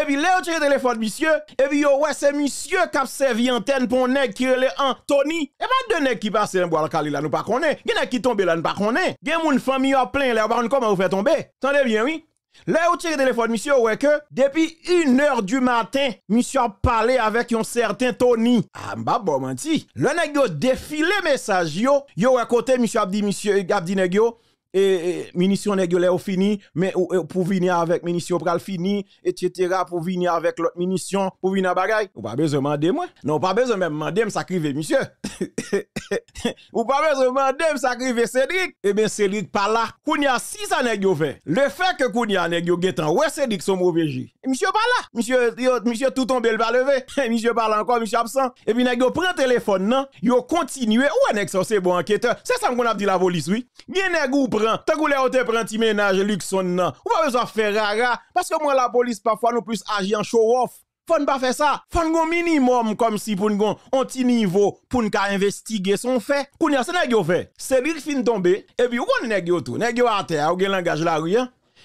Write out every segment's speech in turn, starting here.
Et puis, là, tu téléphone, monsieur. Et puis, ouais, c'est monsieur qui a servi antenne pour nèg qui est Anthony. Et pas deux nèg qui passe en bois là, nous pas en a qui tombe là, nous pas y a une famille a plein là, on comment vous fait tomber. Tendez bien, oui. Là où tirez téléphone, monsieur, ouais que, depuis une heure du matin, monsieur a parlé avec un certain Tony. Ah, m'ba bon menti. Le nèg yo défilé message yo, yo à côté, monsieur a dit, monsieur, a dit nèg yo, et, munitions au fini mais pour venir avec munitions pral fini etc pour venir avec l'autre munition pour venir bagay ou pas besoin demander moi non pas besoin même demander me sacrifier monsieur ou pas besoin demander me sacrifier Cédric Eh bien Cédric pas là kounya si ça nèg fait le fait que kounya a yo getan ouais Cédric son mauvais jeu monsieur par là monsieur monsieur tout tombé le pas levé monsieur pas là encore monsieur absent et puis nèg yo prend téléphone non yo continuer ouais nèg c'est bon enquêteur c'est ça qu'on a dit la police oui bien nèg ou T'as tant que les te prend petit ménage Luxon nan, ou pas besoin faire rara parce que moi la police parfois nous plus agir en show off. Faut ne pas faire ça. Faut un minimum comme si pour un petit niveau pour nous investiguer son fait. Kounya c'est nèg fait. C'est lui fin tomber et puis on nèg yo tout. Nèg yo à terre, ou gen langage la rue.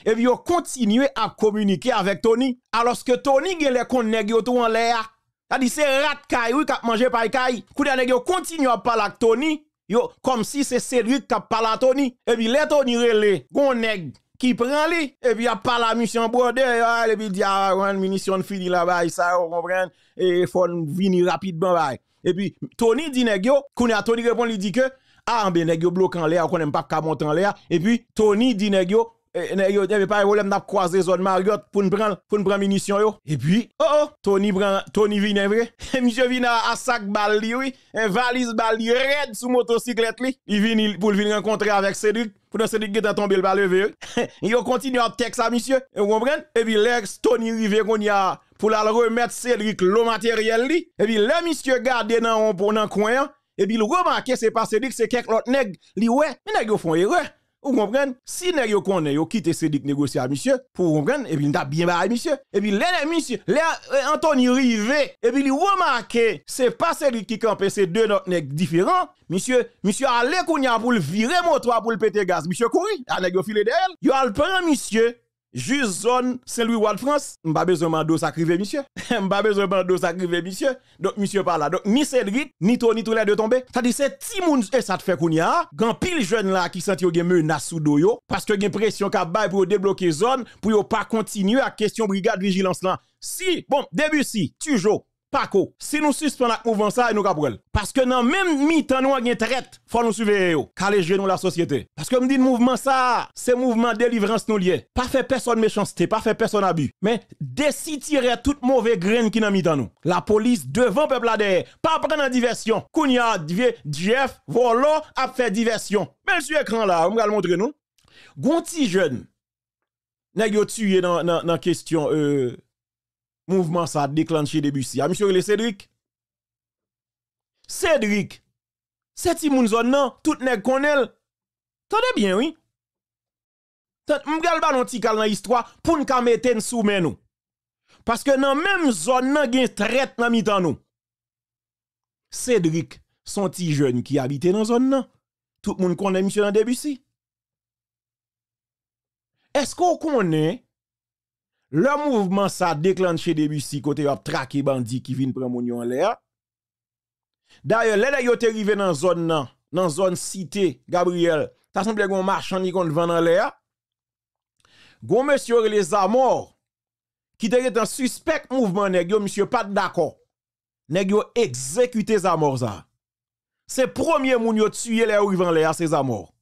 Et puis on continue à communiquer avec Tony alors que Tony gen les kon nèg tout en l'air. cest dit dire c'est rat ou qui a mangé par caille. Kounya nèg a continue à parler avec Tony yo, comme si c'est Cédric qui parle à Tony. Et puis, les Tony relé, gon nèg qui prend lui, et puis, a parle la mission brother, et puis, il dit, ah, une munition finie là-bas, ça, on comprend, et il faut venir rapidement, là. Et puis, Tony dit, nèg yo, qu'on a Tony répond, lui dit que, ah, ben, nèg yo bloqué en l'air, qu'on n'aime pas qu'à monter en l'air. Et puis, Tony dit, nèg yo, eh, yo avait pas problème n'a croiser zone Mariotte pour prendre pour prendre munitions yo. Et puis oh oh, Tony prend Tony vient vrai. Eh, monsieur vient à sac balle oui, un eh, valise balle red sous motocyclette li. Il vient pour venir rencontrer avec Cédric. Pour dans Cédric qui est tombé le balle Il continue à texte ça monsieur. Vous comprenez Et puis l'ex Tony rivé qu'on y a pour la remettre Cédric le matériel lui Et puis le monsieur gardé dans un coin hein. et puis le remarquer c'est pas Cédric c'est quelqu'un d'autre. nèg. Li ouais, mais nèg font erreur. Vous comprenez Si nèg yo connaît yo quitte Cédric négocier monsieur, pour comprendre et bien, t'a bien bail monsieur. Et puis là monsieur, là Anthony rivé et puis il remarqué, c'est pas Cédric qui campait, c'est deux autres nèg différents. Monsieur, monsieur allez a pour le virer moto pour le péter gaz. Monsieur courir, nèg yo filé d'elle. Yo al prend monsieur Juste zone Saint-Louis-Ouad France, m'a besoin de sacrivé monsieur. m'a besoin à criver, monsieur. Donc monsieur par là. Donc ni Cédric, ni ni tous les deux tombés. Ça dit c'est Timoun et ça te fait a grand pile jeune là qui sentit une menace sous doyo parce que une pression qu'a bail pour débloquer zone pour pas continuer à question brigade vigilance là. Si bon début si toujours Paco, si nous suspendons la mouvement ça, nous capable. Parce que dans même mi-temps, nous avons traite, faut nous surveiller. Calé nous la société. Parce que me dit mouvement ça, c'est mouvement délivrance nous lié. Pas fait personne méchanceté, pas fait personne abus. Mais décide tirer toute mauvaise graine qui dans mis dans nous. La police devant peuple derrière. Pas prendre diversion. Kounia, Jeff, Volo a fait diversion. Mais sur écran là, on va le montrer nous. Gonti jeune. N'a tué dans la question euh mouvement ça a déclenché début si. Ah, monsieur le Cédric. Cédric. C'est ti moun zone non, tout nèg connaît. Tenez bien oui. M'gal vais non tikal kal nan histoire pour vous mettre sous men Parce que dans même zone nan gen traite nan mitan nous. Cédric, son petit jeune qui habitait dans zone nan. Tout monde connaît monsieur dans Debussy. Est-ce qu'on connaît le mouvement ça déclenché début si côté a traqué bandit qui vient prendre mon en l'air. D'ailleurs, les yo te arrivé dans zone nan, dans zone cité Gabriel, ça semble un marchand qui contre vendre en l'air. Gon monsieur les amors qui était un suspect mouvement nèg monsieur pas d'accord. Nèg yo exécuté Zamor ça. C'est premier moun yo tuer les rivant l'air ces Zamor.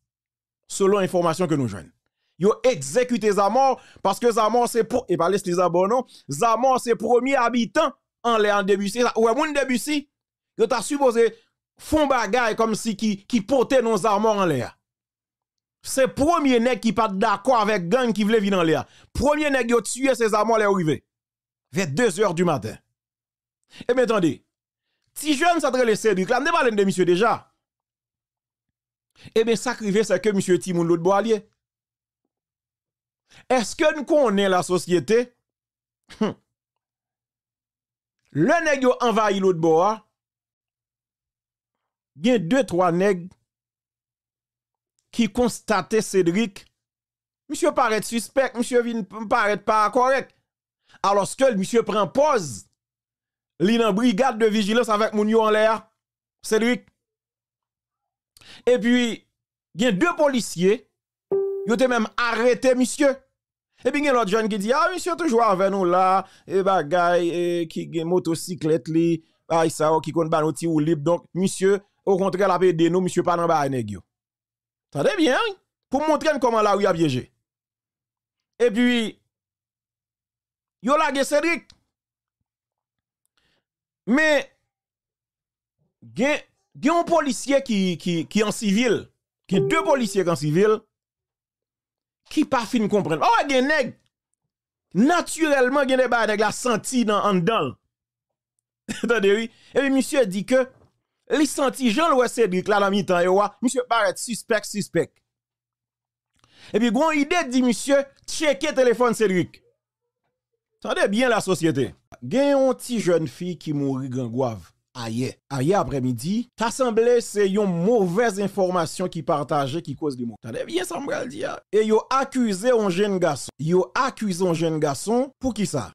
Selon information que nous joignent. Yo exécuté Zamor parce que Zamor c'est pour et pas les abonnés Zamor c'est premier habitant en l'air en Debussy. Ouais, moun Debussy, yo t'as supposé font bagay comme si qui qui nos Zamor en l'air. C'est premier nèg qui pas d'accord avec gang qui voulait venir en l'air. Premier nèg yo tué ces Zamor Il arrivé vers 2h du matin. Et eh bien attendez. Si jeune ça le Cédric, là, n'est pas de monsieur déjà. Eh bien ça crivé c'est que monsieur Timoun l'autre boalier. Est-ce que nous connaissons la société? Hum. Le nèg a envahi l'autre bois. Hein? a deux trois nèg qui constatait Cédric. Monsieur paraît suspect, monsieur paraît pas correct. Alors ce que monsieur prend pause, li brigade de vigilance avec mon en l'air, Cédric. Et puis, il y a deux policiers Yo te même arrêté, monsieur. Et puis, il l'autre jeune qui dit, ah, monsieur, toujours avec nous là, et bagay, et qui a motocyclette li, ah, ça, oh, qui compte pas ou libre. Donc, monsieur, au contraire, la de nous, monsieur, pas dans la nègre. Tendez bien, hein? pour montrer comment la y a piégé. Et puis, yo la Cédric. Mais, gen, gen un policier qui, qui, qui en civil, qui deux policiers qui en civil, qui pas fin comprendre. Oh, gen nèg. Naturellement, a des nèg la senti dans en dedans. Attendez oui. Et puis monsieur dit que les senti Jean Louis Cédric là dans mi-temps monsieur paraît suspect suspect. Et puis gon idée dit monsieur checker téléphone Cédric. Attendez bien la société. a une petite jeune fille qui mourit ganguave. Aïe, aïe après-midi, t'as semblé c'est une mauvaise information qui partageait qui cause du monde. T'as bien semblé dire. Hein. Et yo accusé un jeune garçon. Yo accusé un jeune garçon pour qui ça?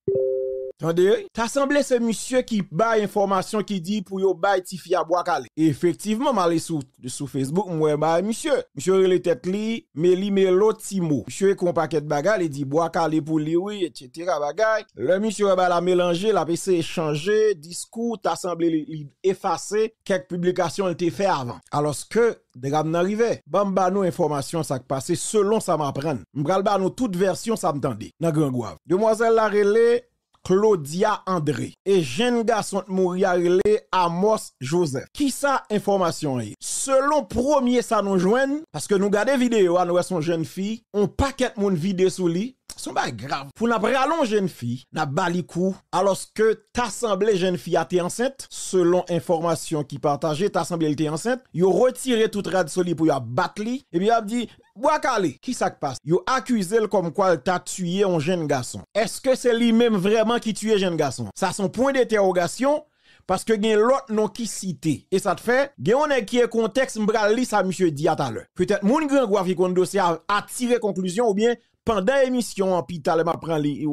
Attendez, t'as semblé ce monsieur qui bail information qui dit pour yo bail tifi à bois calé. Effectivement, m'aller sous sous Facebook, moi bah monsieur, monsieur les tête li, Meli l'autre Timo. Monsieur qu'on paquet de bagages, il dit bois calé pour lui oui, etc. bagay. Le monsieur bah la mélanger, la PC échangé, discours, t'as semblé effacer quelques publications ont été fait avant. Alors que Dram n'arrivait. Bam nous information ça passé selon ça m'apprenne. M'bral bah, nous toute version ça m'tendait. N'a grand Demoiselle la relais Claudia André. Et jeune garçon mourir à Amos Joseph. Qui ça information est? Eh? Selon premier ça nous joigne, parce que nous gardons vidéo à hein, nous son jeune fille, on paquet mon vidéo sous lui, son pas grave. Pour la jeune fille, n'a balikou, alors que t'as jeune fille à tes enceinte, selon information qui partageait, t'as enceinte, yo retiré toute rad soli pour y battre et puis a dit, Qu'est-ce qui ça passe? Yo accusé comme quoi elle t'a tué un jeune garçon. Est-ce que c'est lui-même vraiment qui tué jeune garçon? Ça son point d'interrogation, parce que a l'autre non qui cité. Et ça te fait, gen on a qui est contexte m'bral li monsieur dit à l'heure. Peut-être moun grand gouave qui un dossier a tiré conclusion ou bien pendant l'émission en pital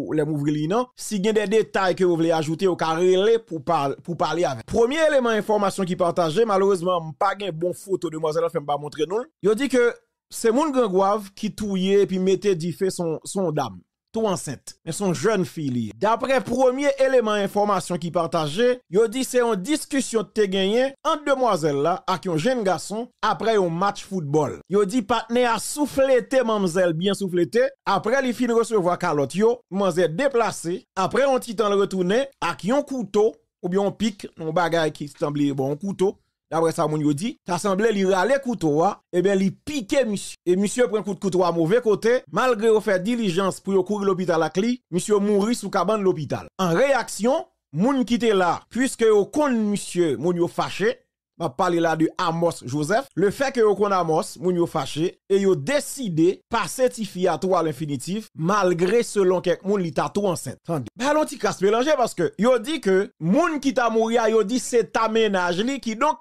les m'ouvrir li non si a des détails que vous voulez ajouter au carré pour parler pour parler avec premier élément d'information qui partageait, malheureusement pas de bon photo de ne fait pas montrer nous il dit que c'est mon grand gouave qui touillait puis mettait du fait son son dame enceinte. Mais son jeune fille. D'après premier élément information qui partageait, yo dit c'est une discussion te gagné entre demoiselle là avec un jeune garçon après un match football. Yo dit partenaire a souffleté mamzelle bien soufflété après les fin recevoir calotte yo, mamzelle déplacé après on titan le retourné avec un couteau ou bien un pic, un bagage qui semblait bon couteau d'après ça, mon dit, t'as semblé lui râler couteau, et hein. eh bien, li piqué monsieur. Et monsieur prend coup de à mauvais côté, malgré au fait diligence pour courir l'hôpital à clé, monsieur mourit sous cabane l'hôpital. En réaction, moun qui était là, puisque au con monsieur, mon yo fâché, m'a parler là de Amos Joseph. Le fait que un Amos, moun yo fâché, et yo décidé pas certifier à toi l'infinitif, malgré selon quelques moun li tout enceinte. Ben, allons t'y casse mélanger parce que yo dit que moun qui t'a mouri, yo dit c'est ta ménage li, qui donc,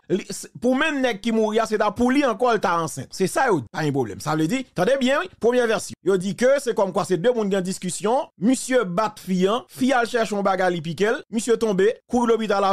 pour même nek qui mouri, c'est ta pouli encore ta enceinte. C'est ça yo Pas un problème. Ça veut dire, attendez bien, oui, première version. Yo dit que c'est comme quoi c'est deux moun en discussion, monsieur bat fian, fille cherche un à piquel, monsieur tombé, court l'hôpital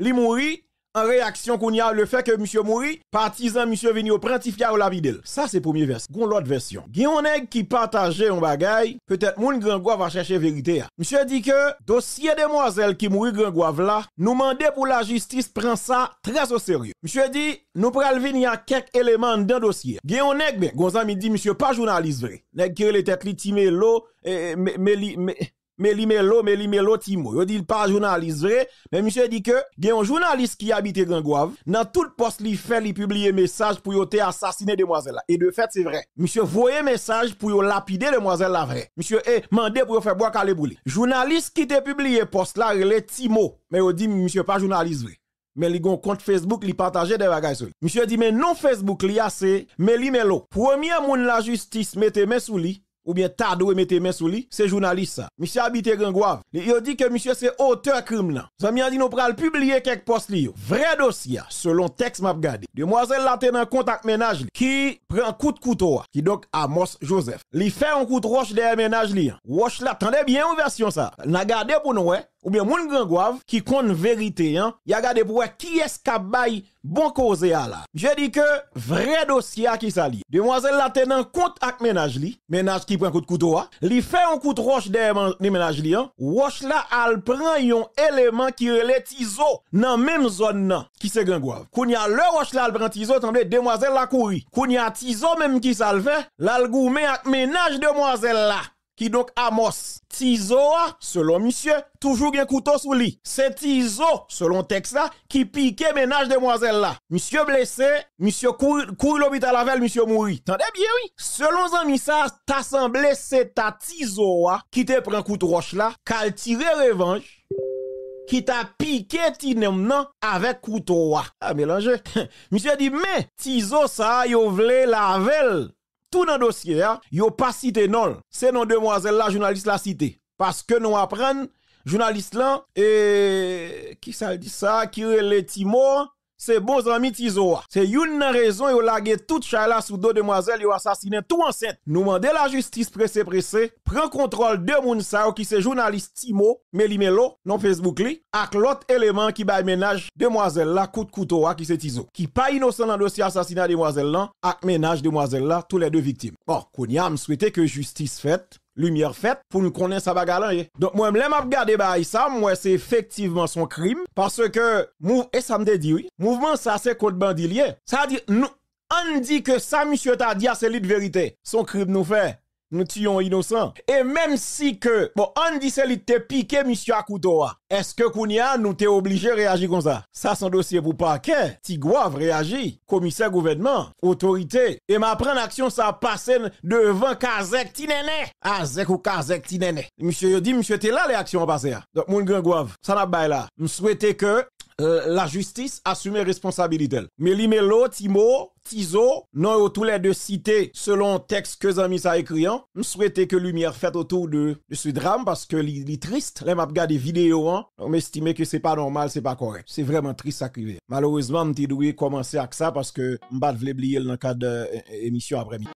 li mourit réaction qu'on y a le fait que monsieur mourit, partisan monsieur venu au printifia ou la videl. Ça c'est premier vers. Gon l'autre version. Gen qui partageait un bagaille, peut-être moun Gringoire va chercher vérité. Hein. Monsieur dit que dossier demoiselle qui mourit Gringoire là, nous demander pour la justice prend ça très au sérieux. Monsieur dit nous pral y à quelques éléments dans dossier. Gen ben, gonzami dit monsieur pas journaliste vrai. Nèg qui les tête l'eau, et mais mais Mélimelo, Mélimelo Timo. Yo dit pas journaliste vrai, mais monsieur dit que, y un journaliste qui habite Grand dans tout poste li fait, li publie message pour yo te assassiner demoiselle Et de fait, c'est vrai. Monsieur voyez message pour yo lapider demoiselle la vrai. Monsieur, eh, mandé pour yo faire boire calé brûler. Journaliste qui te publié poste là, relé Timo. Mais il dit, monsieur, pas journaliste vrai mais il gon compte Facebook il partageait des bagages Monsieur dit mais non Facebook y a c'est Melo. Premier monde la justice mette main sous lui, ou bien Tadou e mettez main sur lui, c'est journaliste ça. Monsieur habite Grangoave. Il dit que monsieur c'est auteur crime là. Zami a dit nous pral publier quelques postes li. Vrai dossier selon texte m'a gardé. Demoiselle là dans contact ménage qui prend coup de couteau qui donc Amos Joseph. Li fait un coup de roche derrière ménage li. Roche là, attendez bien ou version ça. N'a gardé pour nous ouais ou bien moun grand qui compte vérité hein y a gardé pour qui est ce bon cause là je dis que vrai dossier qui s'allie. demoiselle la tenant compte avec ménage li ménage qui prend coup de couteau li fait un coup de roche derrière ménage li hein roche là elle prend un élément qui relève tizo dans même zone nan qui c'est grand y a le roche là elle prend tizo tombe demoiselle la y a tizo même qui ça le fait l'al gourmet ak ménage demoiselle là qui donc Amos. Tizo, selon monsieur, toujours un couteau sous lit. C'est Tizo, selon texte là, qui piquait ménage demoiselle là. Monsieur blessé, monsieur couru couru l'hôpital velle, monsieur mourit. Tendez bien, oui. Selon un ça, t'as semblé c'est ta Tisoa qui te prend couteau roche là, qu'elle tire revanche qui t'a piqué tinem avec couteau. Ah, mélangé. Monsieur dit, mais, tizo ça, yo la velle tout dans le dossier, a hein. pas cité non. C'est non demoiselle la journaliste la cité. Parce que nous apprenons, journaliste là, et qui ça dit ça, qui est le Timor, c'est bon amis Tizoa. C'est une raison yo lagué tout chala sous deux demoiselles yo assassiné tout enceinte. Nous demandons la justice pressé pressé, prend contrôle de moun qui c'est journaliste Timo Melimelo non Facebook li ak l'autre élément qui bay ménage demoiselle la coup de couteau qui c'est Tizo. Qui pas innocent dans dossier assassinat demoiselle là ak ménage demoiselle là tous les deux victimes. Bon, Kounia souhaitait que justice faite lumière faite pour nous connaître ça bagarre Donc moi même m'a regarder bah ça moi c'est effectivement son crime parce que et ça me dit oui, mouvement ça c'est contre bandilier. Ça dit nous on dit que ça monsieur t'a dit ah, c'est libre vérité. Son crime nous fait nous tuons innocents. Et même si que, bon, on dit c'est te piqué, monsieur Akutoa. est-ce que Kounia nous t'es obligé de réagir comme ça? Ça, c'est un dossier pour parquet. Tigouave réagit. Commissaire gouvernement, autorité. Et ma prendre action, ça passe devant Kazek Tinene. Kazek ou Kazek Tinene. Monsieur, dit, monsieur, t'es là, les actions passer. Hein. Donc, mon grand Gouave, ça n'a pas là. Je souhaitais que euh, la justice assumer responsabilité. Mais Limelo, Timo, Tizo, non, tous les deux cités selon texte que Zamis a écrit. Je hein. souhaitais que lumière faite autour de, de, ce drame parce que est triste. Les m'a des vidéos hein. On m'estimait que c'est pas normal, c'est pas correct. C'est vraiment triste à crier. Malheureusement, m'ti dois commencer avec ça parce que m'bat pas oublier dans le cadre d'émission euh, après-midi.